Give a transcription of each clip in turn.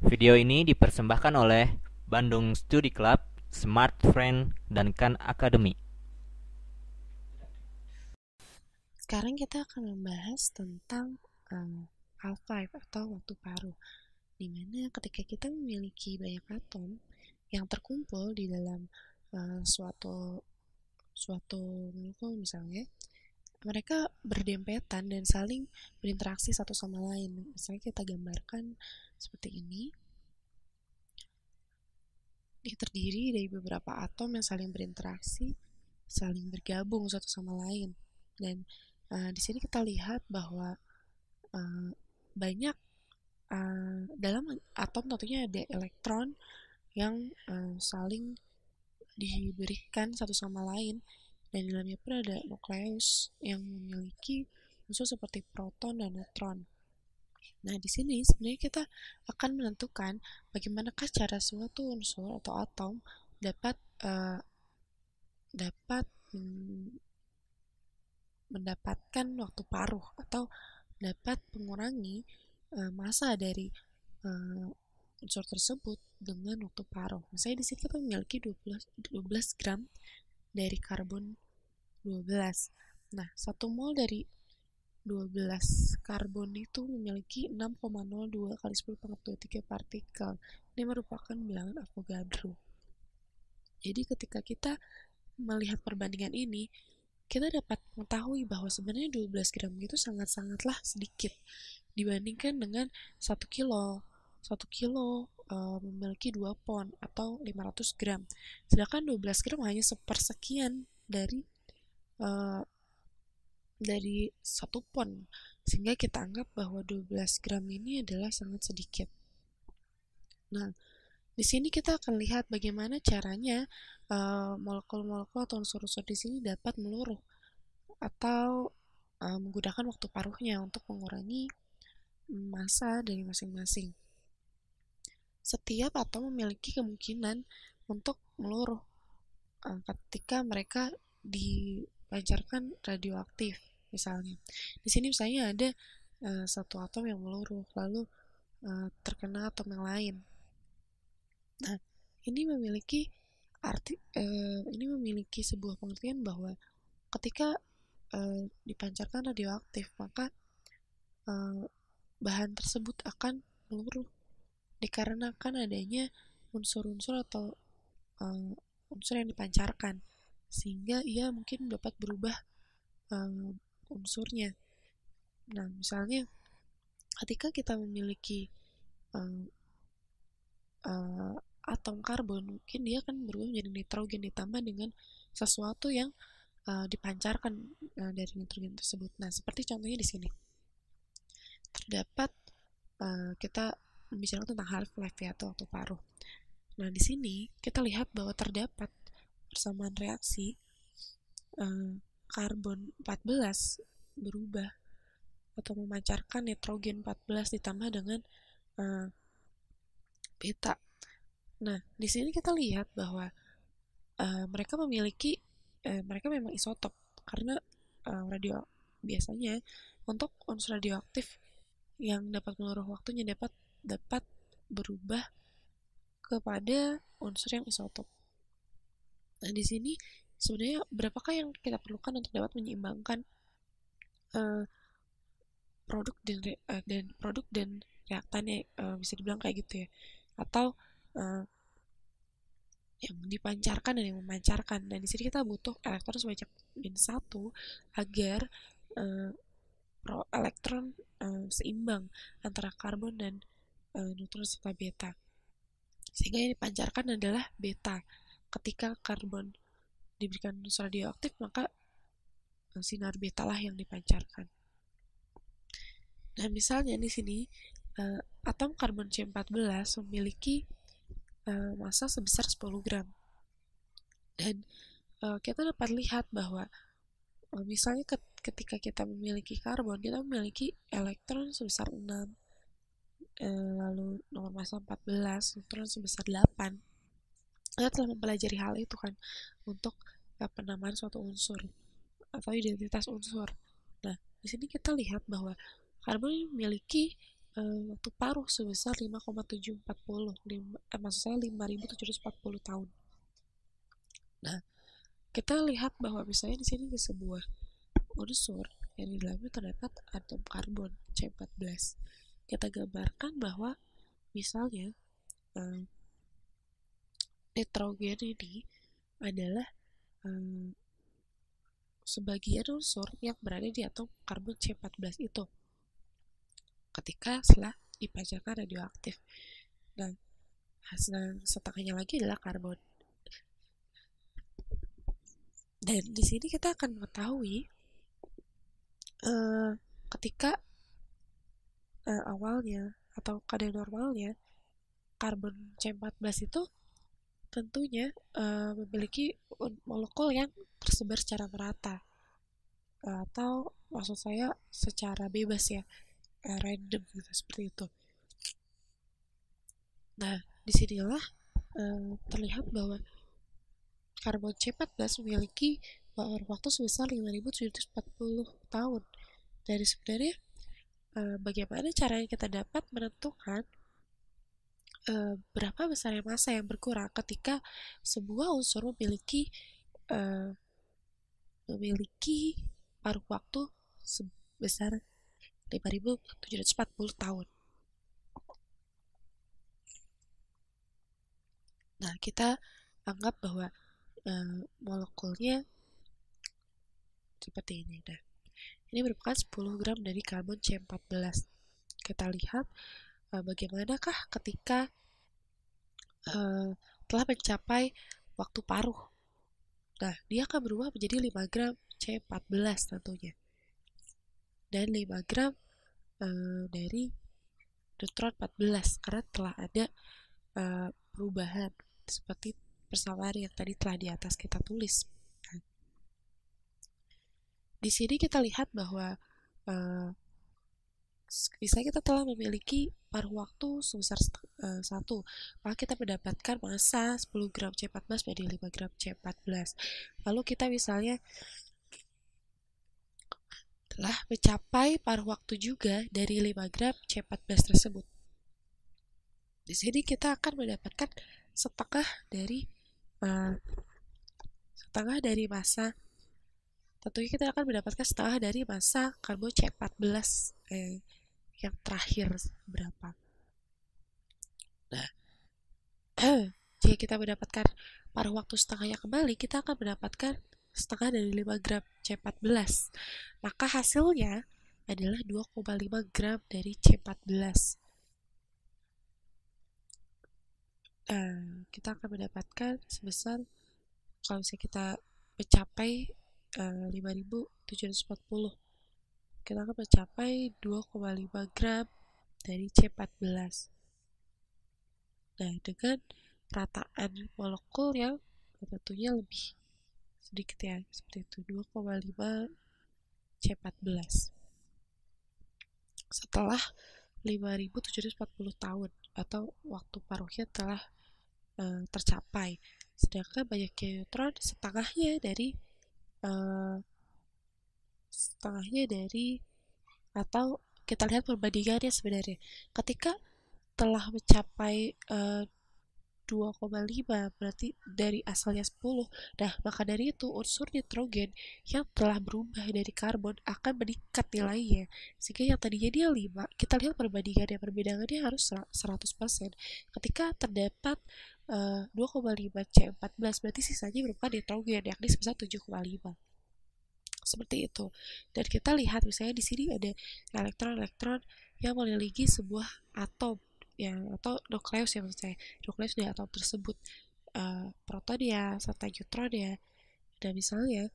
Video ini dipersembahkan oleh Bandung Study Club, Smart Friend, dan Khan Academy. Sekarang kita akan membahas tentang um, half-life atau waktu paruh, di mana ketika kita memiliki banyak atom yang terkumpul di dalam uh, suatu suatu molekul misalnya, mereka berdempetan dan saling berinteraksi satu sama lain. Misalnya kita gambarkan seperti ini. Ini terdiri dari beberapa atom yang saling berinteraksi, saling bergabung satu sama lain. Dan uh, di sini kita lihat bahwa uh, banyak uh, dalam atom tentunya ada elektron yang uh, saling diberikan satu sama lain dan di dalamnya pun ada nukleus yang memiliki unsur seperti proton dan neutron. Nah, di sini sebenarnya kita akan menentukan bagaimanakah cara suatu unsur atau atom dapat uh, dapat mm, mendapatkan waktu paruh atau dapat mengurangi uh, eh, masa dari uh, unsur tersebut dengan waktu paruh. Misalnya di sini kita memiliki 12, 12 gram dari karbon 12. Nah, satu mol dari 12 karbon itu memiliki 6,02 kali 10 pangkat 23 partikel. Ini merupakan bilangan Avogadro. Jadi ketika kita melihat perbandingan ini, kita dapat mengetahui bahwa sebenarnya 12 gram itu sangat-sangatlah sedikit dibandingkan dengan 1 kilo. 1 kilo uh, memiliki 2 pon atau 500 gram. Sedangkan 12 gram hanya sepersekian dari uh, dari satu pon sehingga kita anggap bahwa 12 gram ini adalah sangat sedikit. Nah, di sini kita akan lihat bagaimana caranya molekul eh, molekul-molekul atau unsur-unsur di sini dapat meluruh atau uh, menggunakan waktu paruhnya untuk mengurangi massa dari masing-masing setiap atau memiliki kemungkinan untuk meluruh eh, ketika mereka dipancarkan radioaktif misalnya. Di sini misalnya ada uh, satu atom yang meluruh lalu uh, terkena atom yang lain. Nah, ini memiliki arti uh, ini memiliki sebuah pengertian bahwa ketika uh, dipancarkan radioaktif maka uh, bahan tersebut akan meluruh dikarenakan adanya unsur-unsur atau uh, unsur yang dipancarkan sehingga ia mungkin dapat berubah uh, unsurnya. Nah, misalnya ketika kita memiliki uh, uh, atom karbon, mungkin dia akan berubah menjadi nitrogen ditambah dengan sesuatu yang uh, dipancarkan uh, dari nitrogen tersebut. Nah, seperti contohnya di sini terdapat uh, kita bicara tentang half life atau waktu paruh. Nah, di sini kita lihat bahwa terdapat persamaan reaksi eh, karbon 14 berubah atau memancarkan nitrogen 14 ditambah dengan eh, beta. Nah, di sini kita lihat bahwa eh, mereka memiliki eh, mereka memang isotop karena eh, radio biasanya untuk unsur radioaktif yang dapat meluruh waktunya dapat dapat berubah kepada unsur yang isotop. Nah, di sini sebenarnya berapakah yang kita perlukan untuk dapat menyeimbangkan uh, produk dan uh, dan produk dan reaktannya uh, eh, bisa dibilang kayak gitu ya. Atau uh, yang dipancarkan dan yang memancarkan. Dan nah, di sini kita butuh elektron sebanyak min satu agar uh, elektron uh, seimbang antara karbon dan e, eh, neutron serta beta. Sehingga yang dipancarkan adalah beta. Ketika karbon diberikan unsur radioaktif, maka eh, sinar beta lah yang dipancarkan. Nah, misalnya di sini e, atom karbon C14 memiliki e, massa sebesar 10 gram. Dan e, kita dapat lihat bahwa e, misalnya ketika kita memiliki karbon, kita memiliki elektron sebesar 6 lalu nomor masa 14 kebetulan sebesar 8 Kita telah mempelajari hal itu kan untuk eh, penamaan suatu unsur atau identitas unsur nah di sini kita lihat bahwa karbon memiliki uh, waktu paruh sebesar 5,740 5, eh, maksud saya 5740 tahun nah kita lihat bahwa misalnya di sini ada sebuah unsur yang di dalamnya terdapat atom karbon C14 kita gambarkan bahwa misalnya um, nitrogen ini adalah um, sebagian unsur yang berada di atom karbon C14 itu ketika setelah dipancarkan radioaktif dan hasil setengahnya lagi adalah karbon dan di sini kita akan mengetahui uh, ketika uh, awalnya atau kadar normalnya karbon C14 itu tentunya uh, memiliki molekul yang tersebar secara merata eh, atau maksud saya secara bebas ya random gitu seperti itu. Nah disinilah uh, terlihat bahwa karbon C14 memiliki waktu sebesar 5.740 tahun dari sebenarnya Eh, bagaimana caranya kita dapat menentukan eh, berapa besarnya masa yang berkurang ketika sebuah unsur memiliki eh, memiliki paruh waktu sebesar 5740 tahun. Nah, kita anggap bahwa e, molekulnya seperti ini. Nah, ini merupakan 10 gram dari karbon C14. Kita lihat uh, bagaimanakah ketika uh, telah mencapai waktu paruh. Nah, dia akan berubah menjadi 5 gram C14 tentunya. Dan 5 gram uh, dari neutron 14 karena telah ada uh, perubahan seperti persamaan yang tadi telah di atas kita tulis di sini kita lihat bahwa uh, misalnya kita telah memiliki paruh waktu sebesar uh, satu maka kita mendapatkan massa 10 gram C14 menjadi 5 gram C14 lalu kita misalnya telah mencapai paruh waktu juga dari 5 gram C14 tersebut di sini kita akan mendapatkan setengah dari uh, setengah dari massa tentunya kita akan mendapatkan setengah dari masa karbo C14 eh, yang terakhir berapa. Nah, jika kita mendapatkan paruh waktu setengahnya kembali, kita akan mendapatkan setengah dari 5 gram C14. Maka hasilnya adalah 2,5 gram dari C14. Eh, kita akan mendapatkan sebesar kalau misalnya kita mencapai uh, 5740 kita akan mencapai 2,5 gram dari C14 nah dengan rataan molekul yang tentunya lebih sedikit ya seperti itu 2,5 C14 setelah 5740 tahun atau waktu paruhnya telah e, tercapai sedangkan banyak neutron setengahnya dari uh, setengahnya dari atau kita lihat perbandingannya sebenarnya ketika telah mencapai uh, eh, 2,5 berarti dari asalnya 10. Nah, maka dari itu unsur nitrogen yang telah berubah dari karbon akan meningkat nilainya. Sehingga yang tadinya dia 5, kita lihat perbandingannya, perbedaannya harus 100%. Ketika terdapat uh, 2,5 C14 berarti sisanya merupakan nitrogen yakni sebesar 7,5 seperti itu dan kita lihat misalnya di sini ada elektron-elektron yang memiliki sebuah atom yang atau nukleus ya maksud saya nukleus dari atom tersebut uh, eh, proton ya serta neutron ya dan misalnya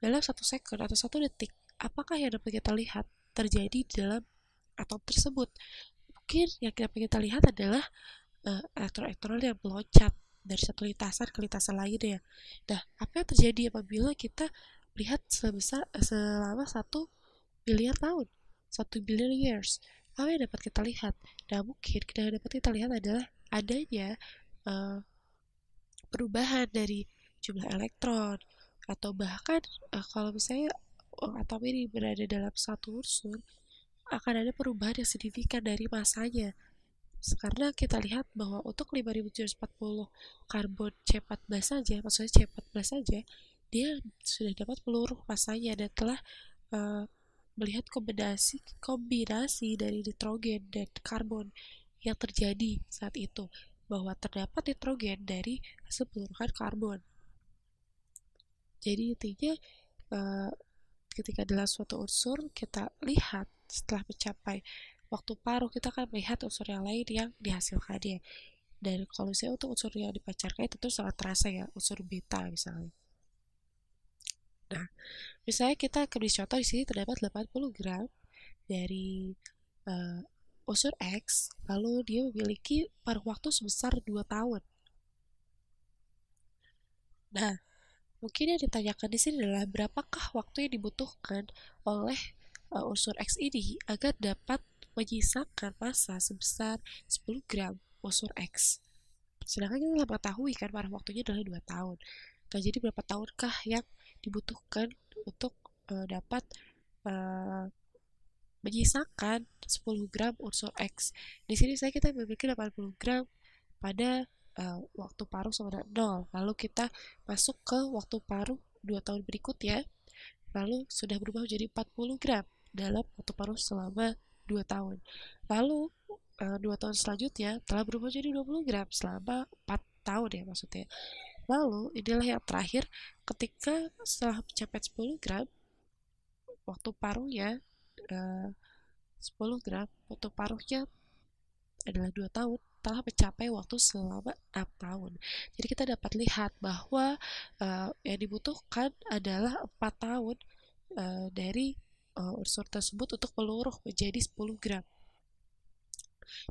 dalam satu second atau satu detik apakah yang dapat kita lihat terjadi di dalam atom tersebut mungkin yang dapat kita lihat adalah uh, eh, elektron-elektron yang meloncat dari satu lintasan ke lintasan lainnya. Nah, apa yang terjadi apabila kita melihat sebesar eh, selama satu miliar tahun, satu billion years? Apa yang dapat kita lihat? Nah, mungkin kita dapat kita lihat adalah adanya uh, perubahan dari jumlah elektron atau bahkan uh, kalau misalnya atom ini berada dalam satu unsur akan ada perubahan yang signifikan dari masanya karena kita lihat bahwa untuk 5740 karbon C14 saja maksudnya C14 saja dia sudah dapat peluru masanya dan telah uh, melihat kombinasi kombinasi dari nitrogen dan karbon yang terjadi saat itu bahwa terdapat nitrogen dari hasil peluruhan karbon. Jadi intinya eh, ketika adalah suatu unsur kita lihat setelah mencapai Waktu paruh kita akan melihat unsur yang lain yang dihasilkan Dan kalau misalnya untuk unsur yang dipancarkan tuh sangat terasa ya, unsur beta misalnya. Nah, misalnya kita beri contoh di sini terdapat 80 gram dari uh, unsur X, lalu dia memiliki paruh waktu sebesar 2 tahun. Nah, mungkin yang ditanyakan di sini adalah berapakah waktu yang dibutuhkan oleh uh, unsur X ini agar dapat menyisakan massa sebesar 10 gram unsur X. Sedangkan kita telah mengetahui kan paruh waktunya adalah 2 tahun. Nah, jadi berapa tahunkah yang dibutuhkan untuk e, dapat e, menyisakan 10 gram unsur X. Di sini saya kita memiliki 80 gram pada uh, waktu paruh sama dengan 0. Lalu kita masuk ke waktu paruh 2 tahun berikut ya. Lalu sudah berubah menjadi 40 gram dalam waktu paruh selama 2 tahun. Lalu eh, dua tahun selanjutnya telah berubah jadi 20 gram selama 4 tahun ya maksudnya. Lalu inilah yang terakhir ketika setelah mencapai 10 gram waktu paruhnya eh, uh, 10 gram waktu paruhnya adalah 2 tahun telah mencapai waktu selama 6 tahun. Jadi kita dapat lihat bahwa uh, yang dibutuhkan adalah 4 tahun dari uh, unsur tersebut untuk peluru menjadi 10 gram.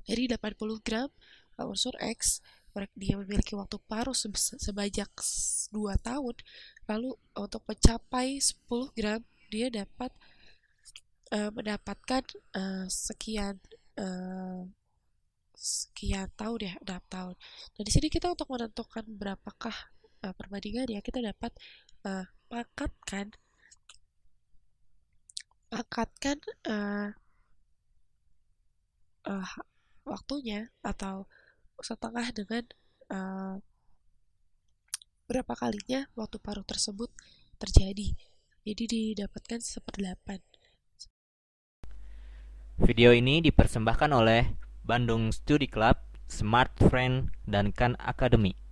Dari 80 gram uh, unsur X, dia memiliki waktu paruh sebanyak 2 tahun, lalu eh, untuk mencapai 10 gram, dia dapat uh, mendapatkan uh, sekian uh, sekian tahun ya, 6 tahun. Nah, di sini kita untuk menentukan berapakah uh, perbandingan ya, kita dapat uh, pangkatkan akad kan uh, eh, uh, eh, waktunya atau setengah dengan uh, berapa kalinya waktu paruh tersebut terjadi. Jadi didapatkan seperdelapan. Video ini dipersembahkan oleh Bandung Study Club, Smart Friend, dan Khan Academy.